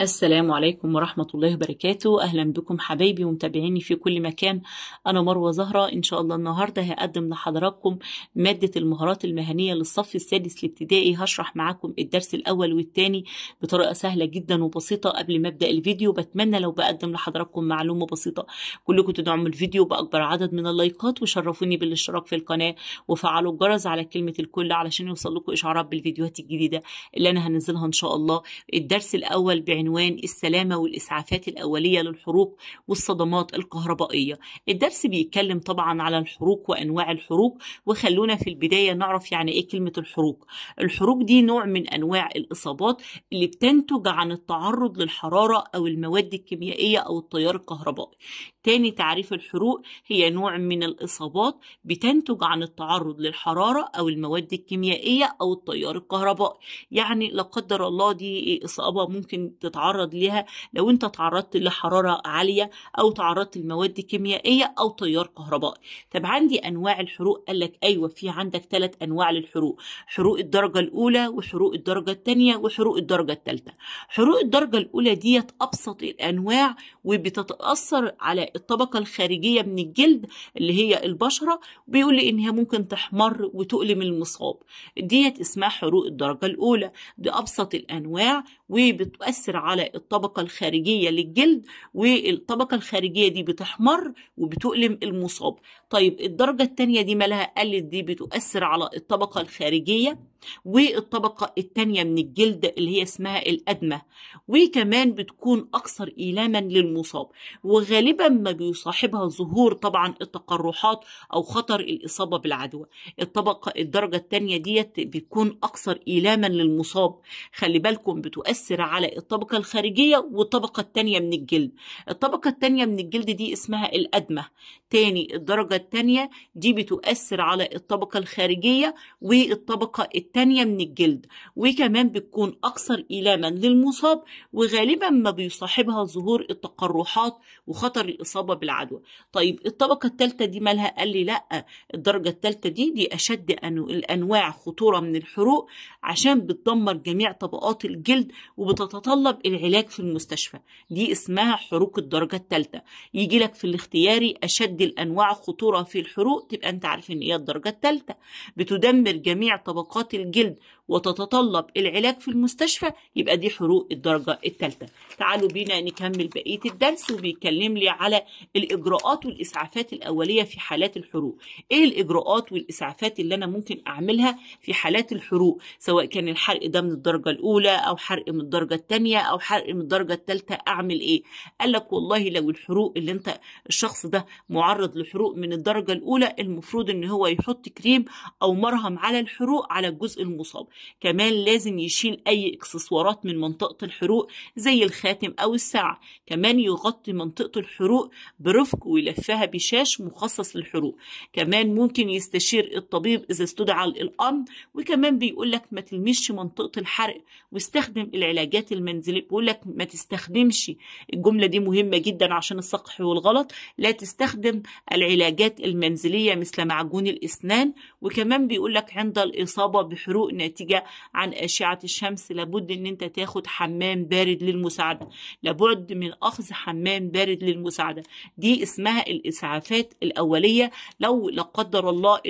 السلام عليكم ورحمة الله وبركاته أهلا بكم حبايبي ومتابعيني في كل مكان أنا مروة زهرة إن شاء الله النهاردة هقدم لحضراتكم مادة المهارات المهنية للصف السادس الابتدائي هشرح معاكم الدرس الأول والثاني بطريقة سهلة جدا وبسيطة قبل ما أبدأ الفيديو بتمنى لو بقدم لحضراتكم معلومة بسيطة كلكم تدعموا الفيديو بأكبر عدد من اللايكات وشرفوني بالاشتراك في القناة وفعلوا الجرس على كلمة الكل علشان يوصل لكم إشعارات بالفيديوهات الجديدة اللي أنا هنزلها إن شاء الله الدرس الأول بعنوان بعنوان السلامة والإسعافات الأولية للحروق والصدمات الكهربائية الدرس بيتكلم طبعا على الحروق وأنواع الحروق وخلونا في البداية نعرف يعني إيه كلمة الحروق الحروق دي نوع من أنواع الإصابات اللي بتنتج عن التعرض للحرارة أو المواد الكيميائية أو التيار الكهربائي تاني تعريف الحروق هي نوع من الإصابات بتنتج عن التعرض للحرارة أو المواد الكيميائية أو التيار الكهربائي يعني لا قدر الله دي إصابة ممكن تتعرض تتعرض لها لو انت تعرضت لحراره عاليه او تعرضت لمواد كيميائيه او تيار كهربائي طب عندي انواع الحروق قال لك ايوه في عندك ثلاث انواع للحروق حروق الدرجه الاولى وحروق الدرجه الثانيه وحروق الدرجه الثالثه حروق الدرجه الاولى ديت ابسط الانواع وبتتاثر على الطبقه الخارجيه من الجلد اللي هي البشره بيقول لي ان هي ممكن تحمر وتؤلم المصاب ديت اسمها حروق الدرجه الاولى دي ابسط الانواع وبتؤثر على الطبقة الخارجية للجلد والطبقة الخارجية دي بتحمر وبتؤلم المصاب طيب الدرجة التانية دي مالها قلت دي بتؤثر على الطبقة الخارجية والطبقة التانية من الجلد اللي هي اسمها الأدمة وكمان بتكون أكثر إيلاما للمصاب وغالبا ما بيصاحبها ظهور طبعا التقرحات أو خطر الإصابة بالعدوى الطبقة الدرجة التانية ديت بتكون أكثر إيلاما للمصاب خلي بالكم بتؤثر بيأثر على الطبقة الخارجية والطبقة التانية من الجلد الطبقة التانية من الجلد دي اسمها الأدمة تاني الدرجة التانية دي بتؤثر على الطبقة الخارجية والطبقة التانية من الجلد وكمان بتكون أكثر إيلاما للمصاب وغالبا ما بيصاحبها ظهور التقرحات وخطر الإصابة بالعدوى طيب الطبقة التالتة دي مالها قال لي لأ الدرجة التالتة دي دي أشد الأنواع خطورة من الحروق عشان بتدمر جميع طبقات الجلد وبتتطلب العلاج في المستشفى دي اسمها حروق الدرجة الثالثة يجي لك في الاختياري أشد الأنواع خطورة في الحروق تبقى أنت عارف إن هي الدرجة الثالثة بتدمر جميع طبقات الجلد وتتطلب العلاج في المستشفى يبقى دي حروق الدرجة الثالثة تعالوا بينا نكمل بقية الدرس وبيتكلم لي على الإجراءات والإسعافات الأولية في حالات الحروق إيه الإجراءات والإسعافات اللي أنا ممكن أعملها في حالات الحروق سواء كان الحرق ده من الدرجة الأولى أو حرق من الدرجة الثانية أو حرق من الدرجة الثالثة أعمل إيه قال لك والله لو الحروق اللي أنت الشخص ده معرض لحروق من الدرجة الأولى المفروض إن هو يحط كريم أو مرهم على الحروق على الجزء المصاب كمان لازم يشيل أي إكسسوارات من منطقة الحروق زي الخاتم أو الساعة كمان يغطي منطقة الحروق برفق ويلفها بشاش مخصص للحروق كمان ممكن يستشير الطبيب إذا استدعى الأمر وكمان بيقول لك ما تلمش منطقة الحرق واستخدم العلاجات المنزلية بيقول لك ما تستخدمش الجملة دي مهمة جدا عشان الصقح والغلط لا تستخدم العلاجات المنزلية مثل معجون الأسنان وكمان بيقول لك عند الإصابة بحروق ناتجة الناتجة عن أشعة الشمس لابد إن أنت تاخد حمام بارد للمساعدة لابد من أخذ حمام بارد للمساعدة دي اسمها الإسعافات الأولية لو لا قدر الله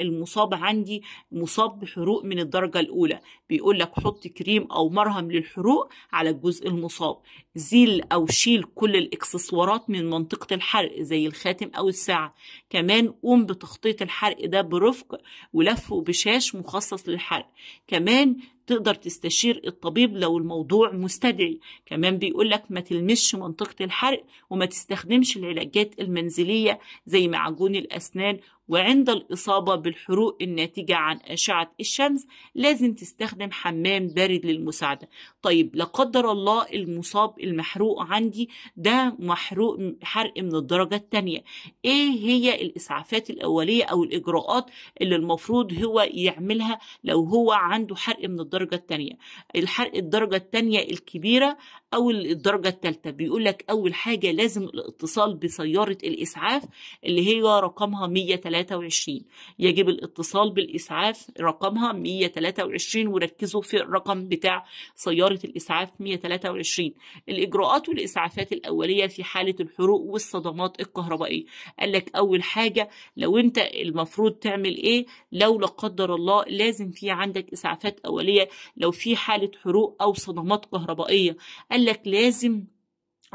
المصاب عندي مصاب بحروق من الدرجة الأولى بيقول لك حط كريم أو مرهم للحروق على الجزء المصاب زيل أو شيل كل الإكسسوارات من منطقة الحرق زي الخاتم أو الساعة كمان قوم بتخطيط الحرق ده برفق ولفه بشاش مخصص للحرق كمان تقدر تستشير الطبيب لو الموضوع مستدعي كمان بيقول لك ما تلمسش منطقة الحرق وما تستخدمش العلاجات المنزلية زي معجون الأسنان وعند الإصابة بالحروق الناتجة عن أشعة الشمس لازم تستخدم حمام بارد للمساعدة طيب لا قدر الله المصاب المحروق عندي ده محروق حرق من الدرجة الثانية إيه هي الإسعافات الأولية أو الإجراءات اللي المفروض هو يعملها لو هو عنده حرق من الدرجة الدرجة التانية الحرق الدرجة التانية الكبيرة أو الدرجة التالتة بيقول لك أول حاجة لازم الاتصال بسيارة الإسعاف اللي هي رقمها 123 يجب الاتصال بالإسعاف رقمها 123 وركزوا في الرقم بتاع سيارة الإسعاف 123 الإجراءات والإسعافات الأولية في حالة الحروق والصدمات الكهربائية قال لك أول حاجة لو أنت المفروض تعمل إيه لو لا قدر الله لازم في عندك إسعافات أولية لو في حالة حروق أو صدمات كهربائية قال لك لازم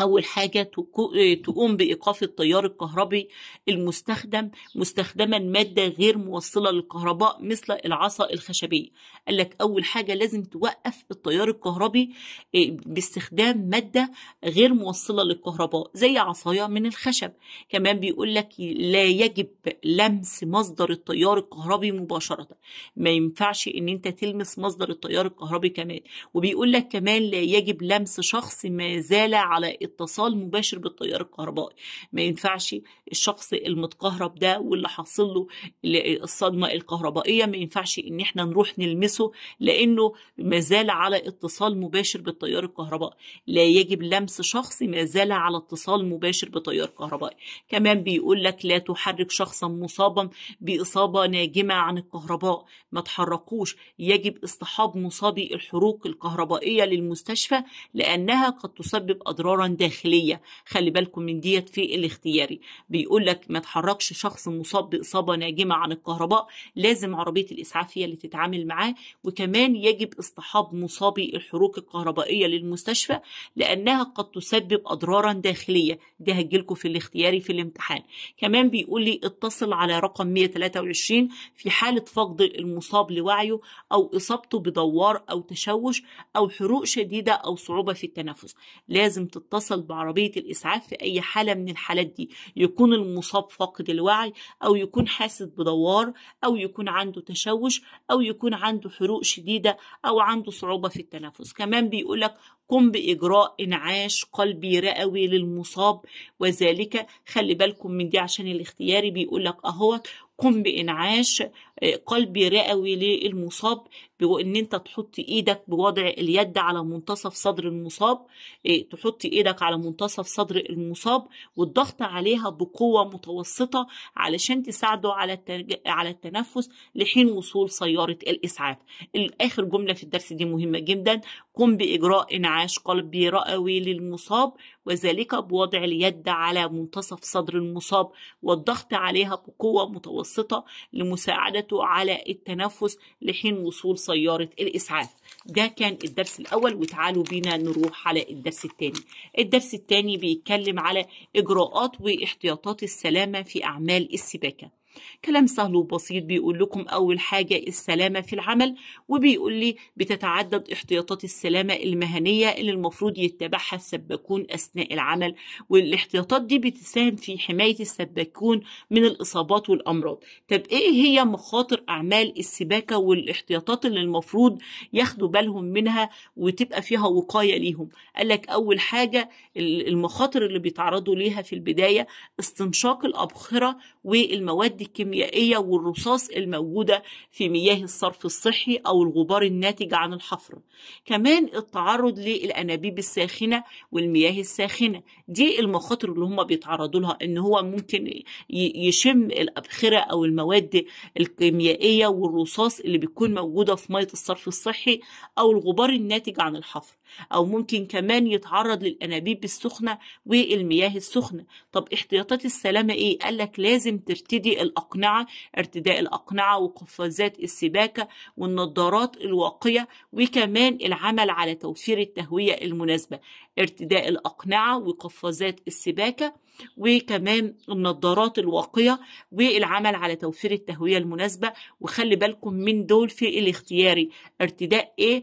أول حاجة آه، تقوم بإيقاف التيار الكهربي المستخدم مستخدما مادة غير موصلة للكهرباء مثل العصا الخشبية قال لك أول حاجة لازم توقف التيار الكهربي آه، باستخدام مادة غير موصلة للكهرباء زي عصاية من الخشب كمان بيقول لك لا يجب لمس مصدر التيار الكهربي مباشرة ما ينفعش إن أنت تلمس مصدر التيار الكهربي كمان وبيقول لك كمان لا يجب لمس شخص ما زال على اتصال مباشر بالتيار الكهربائي ما ينفعش الشخص المتكهرب ده واللي حاصل له الصدمه الكهربائيه ما ينفعش ان احنا نروح نلمسه لانه ما زال على اتصال مباشر بالتيار الكهربائي لا يجب لمس شخص ما زال على اتصال مباشر بتيار كهربائي كمان بيقول لك لا تحرك شخصا مصابا باصابه ناجمه عن الكهرباء ما تحركوش يجب اصطحاب مصابي الحروق الكهربائيه للمستشفى لانها قد تسبب اضرارا داخليه خلي بالكم من ديت في الاختياري بيقول لك ما تحركش شخص مصاب باصابه ناجمه عن الكهرباء لازم عربيه الاسعاف هي اللي تتعامل معاه وكمان يجب اصطحاب مصابي الحروق الكهربائيه للمستشفى لانها قد تسبب اضرارا داخليه ده هتجيلكم في الاختياري في الامتحان كمان بيقول لي اتصل على رقم 123 في حاله فقد المصاب لوعيه او اصابته بدوار او تشوش او حروق شديده او صعوبه في التنفس لازم تتصل يتصل بعربية الإسعاف في أي حالة من الحالات دي يكون المصاب فاقد الوعي أو يكون حاسس بدوار أو يكون عنده تشوش أو يكون عنده حروق شديدة أو عنده صعوبة في التنفس كمان بيقولك قم بإجراء إنعاش قلبي رئوي للمصاب وذلك خلي بالكم من دي عشان الاختياري بيقولك أهوت قم بإنعاش آه، قلبي رئوي للمصاب بأن أنت تحط إيدك بوضع اليد على منتصف صدر المصاب آه، تحط إيدك على منتصف صدر المصاب والضغط عليها بقوة متوسطة علشان تساعده على على التنفس لحين وصول سيارة الإسعاف آخر جملة في الدرس دي مهمة جدا قم بإجراء إنعاش قلبي رئوي للمصاب وذلك بوضع اليد على منتصف صدر المصاب والضغط عليها بقوة متوسطة المتوسطة لمساعدته على التنفس لحين وصول سيارة الإسعاف ده كان الدرس الأول وتعالوا بينا نروح على الدرس الثاني الدرس الثاني بيتكلم على إجراءات واحتياطات السلامة في أعمال السباكة كلام سهل وبسيط بيقول لكم أول حاجة السلامة في العمل وبيقول لي بتتعدد احتياطات السلامة المهنية اللي المفروض يتبعها السباكون أثناء العمل والاحتياطات دي بتساهم في حماية السباكون من الإصابات والأمراض طب إيه هي مخاطر أعمال السباكة والاحتياطات اللي المفروض ياخدوا بالهم منها وتبقى فيها وقاية ليهم قال لك أول حاجة المخاطر اللي بيتعرضوا ليها في البداية استنشاق الأبخرة والمواد الكيميائية والرصاص الموجودة في مياه الصرف الصحي أو الغبار الناتج عن الحفر كمان التعرض للأنابيب الساخنة والمياه الساخنة دي المخاطر اللي هم بيتعرضوا لها إن هو ممكن يشم الأبخرة أو المواد الكيميائية والرصاص اللي بتكون موجودة في مية الصرف الصحي أو الغبار الناتج عن الحفر أو ممكن كمان يتعرض للأنابيب السخنة والمياه السخنة طب احتياطات السلامة إيه؟ قال لك لازم ترتدي الأقنعة ارتداء الأقنعة وقفازات السباكة والنظارات الواقية وكمان العمل على توفير التهوية المناسبة ارتداء الأقنعة وقفازات السباكة وكمان النظارات الواقية والعمل على توفير التهوية المناسبة وخلي بالكم من دول في الاختياري ارتداء ايه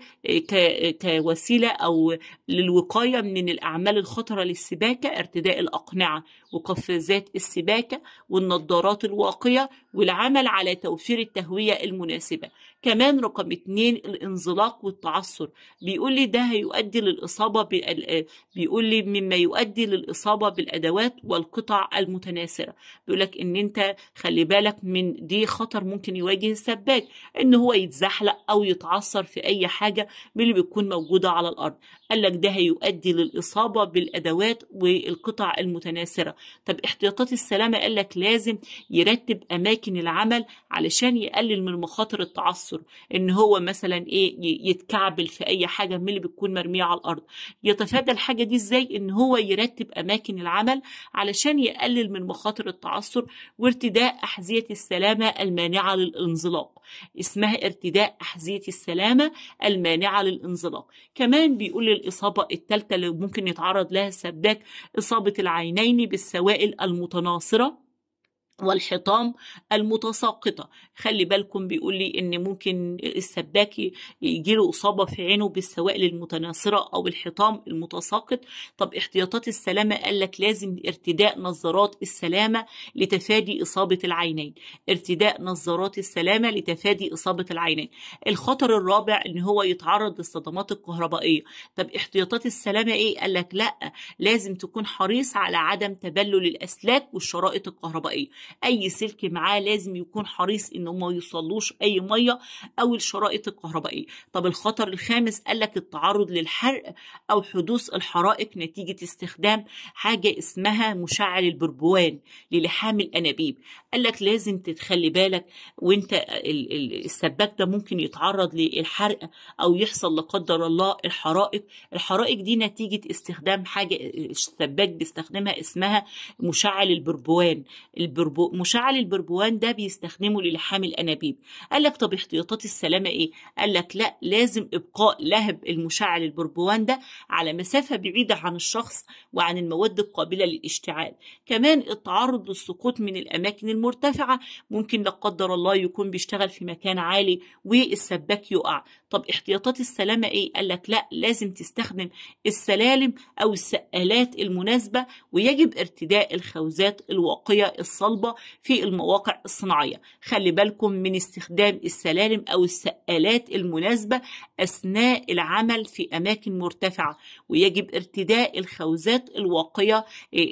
كوسيلة او للوقاية من الأعمال الخطرة للسباكة ارتداء الأقنعة وقفازات السباكة والنظارات الواقية والعمل على توفير التهوية المناسبة كمان رقم اتنين الانزلاق والتعثر بيقول لي ده هيؤدي للإصابة آه، بيقول لي مما يؤدي للإصابة بالأدوات والقطع المتناثرة بيقول لك ان انت خلي بالك من دي خطر ممكن يواجه السباك ان هو يتزحلق او يتعثر في اي حاجة من اللي بتكون موجودة على الارض قال لك ده هيؤدي للإصابة بالأدوات والقطع المتناثرة طب احتياطات السلامة قال لك لازم يرتب أماكن العمل علشان يقلل من مخاطر التعثر إن هو مثلا إيه يتكعبل في أي حاجة من اللي بتكون مرمية على الأرض يتفادى الحاجة دي إزاي إن هو يرتب أماكن العمل علشان يقلل من مخاطر التعثر وارتداء أحذية السلامة المانعة للانزلاق اسمها ارتداء أحذية السلامة المانعة للانزلاق كمان بيقول الإصابة الثالثة اللي ممكن يتعرض لها السباك إصابة العينين بالسوائل المتناصرة والحطام المتساقطة خلي بالكم بيقول لي ان ممكن السباك يجي له اصابة في عينه بالسوائل المتناثرة او الحطام المتساقط طب احتياطات السلامة قال لك لازم ارتداء نظارات السلامة لتفادي اصابة العينين ارتداء نظارات السلامة لتفادي اصابة العينين الخطر الرابع ان هو يتعرض للصدمات الكهربائية طب احتياطات السلامة ايه قال لك لا لازم تكون حريص على عدم تبلل الاسلاك والشرائط الكهربائية اي سلك معاه لازم يكون حريص انه ما يوصلوش اي ميه او الشرائط الكهربائيه طب الخطر الخامس قال لك التعرض للحرق او حدوث الحرائق نتيجه استخدام حاجه اسمها مشعل البربوان للحام الانابيب قال لك لازم تتخلي بالك وانت السباك ده ممكن يتعرض للحرق او يحصل لا قدر الله الحرائق الحرائق دي نتيجه استخدام حاجه السباك بيستخدمها اسمها مشعل البربوان البربوان البربو مشعل البربوان ده بيستخدمه للحام الانابيب قال لك طب احتياطات السلامه ايه قال لك لا لازم ابقاء لهب المشعل البربوان ده على مسافه بعيده عن الشخص وعن المواد القابله للاشتعال كمان التعرض للسقوط من الاماكن المرتفعه ممكن لا قدر الله يكون بيشتغل في مكان عالي والسباك يقع طب احتياطات السلامه ايه قال لك لا لازم تستخدم السلالم او السقالات المناسبه ويجب ارتداء الخوذات الواقيه الصلبه في المواقع الصناعية خلي بالكم من استخدام السلالم أو السقالات المناسبة أثناء العمل في أماكن مرتفعة ويجب ارتداء الخوذات الواقية آه،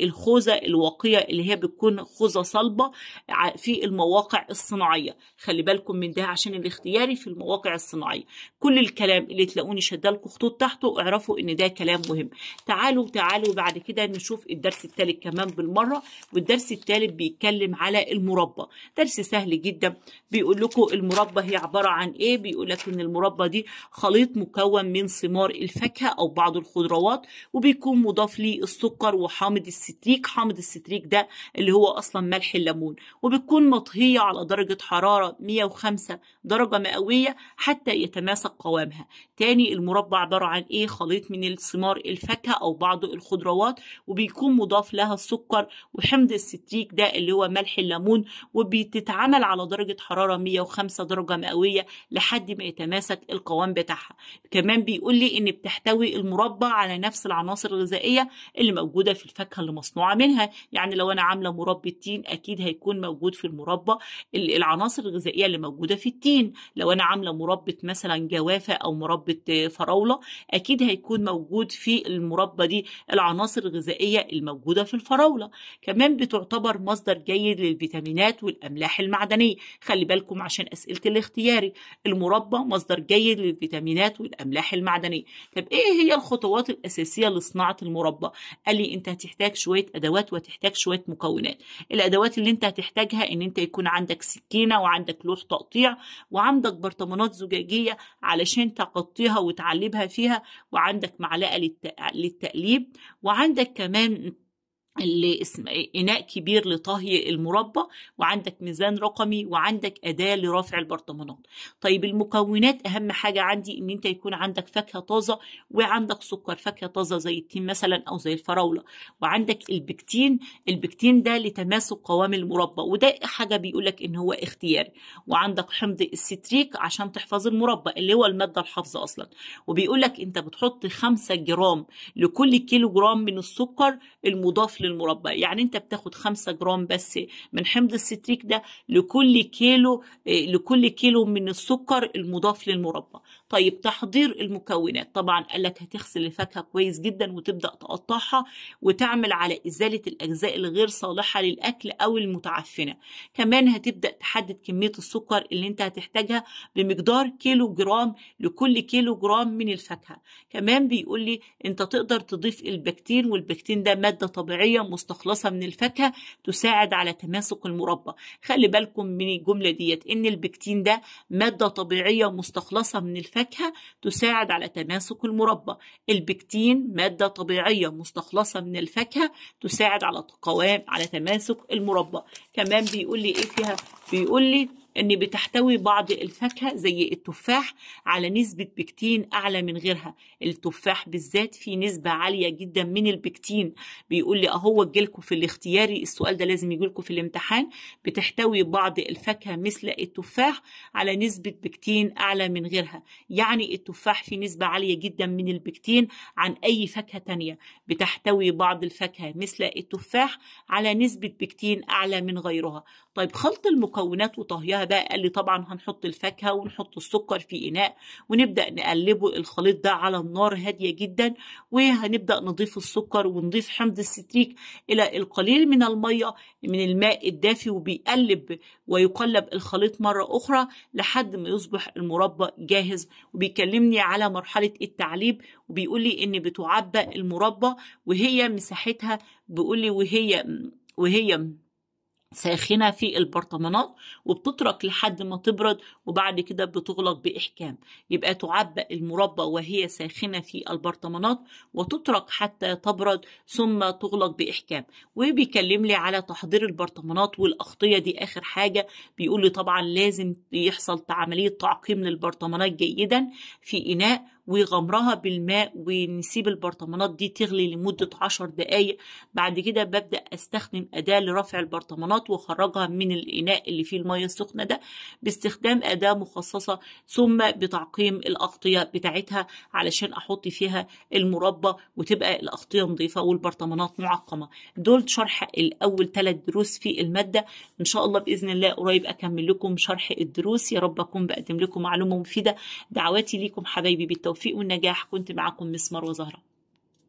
الخوذة الواقية اللي هي بتكون خوذة صلبة آه، في المواقع الصناعية خلي بالكم من ده عشان الاختياري في المواقع الصناعية كل الكلام اللي تلاقوني شدالكم خطوط تحته اعرفوا ان ده كلام مهم تعالوا تعالوا بعد كده نشوف الدرس التالت كمان بالمرة والدرس التالت بيتكلم بيتكلم على المربى درس سهل جدا بيقول لكم المربى هي عبارة عن إيه بيقول لك إن المربى دي خليط مكون من ثمار الفاكهة أو بعض الخضروات وبيكون مضاف ليه السكر وحامض الستريك حامض الستريك ده اللي هو أصلا ملح الليمون وبتكون مطهية على درجة حرارة 105 درجة مئوية حتى يتماسك قوامها تاني المربى عبارة عن إيه خليط من ثمار الفاكهة أو بعض الخضروات وبيكون مضاف لها السكر وحمض الستريك ده اللي هو ملح الليمون وبتتعمل على درجة حرارة 105 درجة مئوية لحد ما يتماسك القوام بتاعها كمان بيقول لي ان بتحتوي المربى على نفس العناصر الغذائية اللي موجودة في الفاكهة اللي مصنوعة منها يعني لو انا عاملة مربى التين اكيد هيكون موجود في المربى العناصر الغذائية اللي موجودة في التين لو انا عاملة مربى مثلا جوافة او مربى فراولة اكيد هيكون موجود في المربى دي العناصر الغذائية الموجودة في الفراولة كمان بتعتبر مصدر جيد جيد للفيتامينات والأملاح المعدنية خلي بالكم عشان أسئلة الاختياري المربى مصدر جيد للفيتامينات والأملاح المعدنية طب إيه هي الخطوات الأساسية لصناعة المربى قال لي أنت هتحتاج شوية أدوات وهتحتاج شوية مكونات الأدوات اللي أنت هتحتاجها إن أنت يكون عندك سكينة وعندك لوح تقطيع وعندك برطمانات زجاجية علشان تقطيها وتعلبها فيها وعندك معلقة للتقليب وعندك كمان اللي اسم اناء كبير لطهي المربى وعندك ميزان رقمي وعندك اداه لرفع البرطمانات طيب المكونات اهم حاجه عندي ان انت يكون عندك فاكهه طازه وعندك سكر فاكهه طازه زي التين مثلا او زي الفراوله وعندك البكتين البكتين ده لتماسك قوام المربى وده حاجه بيقول لك ان هو اختياري وعندك حمض الستريك عشان تحفظ المربى اللي هو الماده الحافظه اصلا وبيقول لك انت بتحط 5 جرام لكل كيلو جرام من السكر المضاف الشكل المربع يعني انت بتاخد 5 جرام بس من حمض الستريك ده لكل كيلو آه، لكل كيلو من السكر المضاف للمربى طيب تحضير المكونات طبعا قال لك هتغسل الفاكهه كويس جدا وتبدا تقطعها وتعمل على ازاله الاجزاء الغير صالحه للاكل او المتعفنه كمان هتبدا تحدد كميه السكر اللي انت هتحتاجها بمقدار كيلو جرام لكل كيلو جرام من الفاكهه كمان بيقول لي انت تقدر تضيف البكتين والبكتين ده ماده طبيعيه مستخلصه من الفاكهه تساعد على تماسك المربى خلي بالكم من الجمله ديت ان البكتين ده ماده طبيعيه مستخلصه من الفاكهه النكهة تساعد على تماسك المربى البكتين مادة طبيعية مستخلصة من الفاكهة تساعد على تقوام على تماسك المربى كمان بيقول لي إيه فيها بيقول لي أن بتحتوي بعض الفاكهة زي التفاح على نسبة بكتين أعلى من غيرها التفاح بالذات فيه نسبة عالية جدا من البكتين بيقول لي أهو جالكوا في الاختياري السؤال ده لازم يجي في الامتحان بتحتوي بعض الفاكهة مثل التفاح على نسبة بكتين أعلى من غيرها يعني التفاح فيه نسبة عالية جدا من البكتين عن أي فاكهة تانية بتحتوي بعض الفاكهة مثل التفاح على نسبة بكتين أعلى من غيرها طيب خلط المكونات وطهيها ده قال لي طبعا هنحط الفاكهه ونحط السكر في اناء ونبدا نقلبه الخليط ده على النار هاديه جدا وهنبدا نضيف السكر ونضيف حمض الستريك الى القليل من الميه من الماء الدافي وبيقلب ويقلب الخليط مره اخرى لحد ما يصبح المربى جاهز وبيكلمني على مرحله التعليب وبيقول لي ان بتعبى المربى وهي مساحتها بيقول لي وهي وهي ساخنة في البرطمانات وبتترك لحد ما تبرد وبعد كده بتغلق بإحكام يبقى تعبأ المربى وهي ساخنة في البرطمانات وتترك حتى تبرد ثم تغلق بإحكام وبيكلم لي على تحضير البرطمانات والأغطية دي آخر حاجة بيقول لي طبعا لازم يحصل عملية تعقيم للبرطمانات جيدا في إناء ويغمرها بالماء ونسيب البرطمانات دي تغلي لمدة عشر دقايق بعد كده ببدأ استخدم أداة لرفع البرطمانات وخرجها من الإناء اللي فيه المية السخنة ده باستخدام أداة مخصصة ثم بتعقيم الأغطية بتاعتها علشان أحط فيها المربى وتبقى الأغطية نظيفة والبرطمانات معقمة دول شرح الأول ثلاث دروس في المادة إن شاء الله بإذن الله قريب أكمل لكم شرح الدروس يا رب أكون بقدم لكم معلومة مفيدة دعواتي ليكم حبايبي بالتوفيق التوفيق والنجاح كنت معكم مسمار وزهره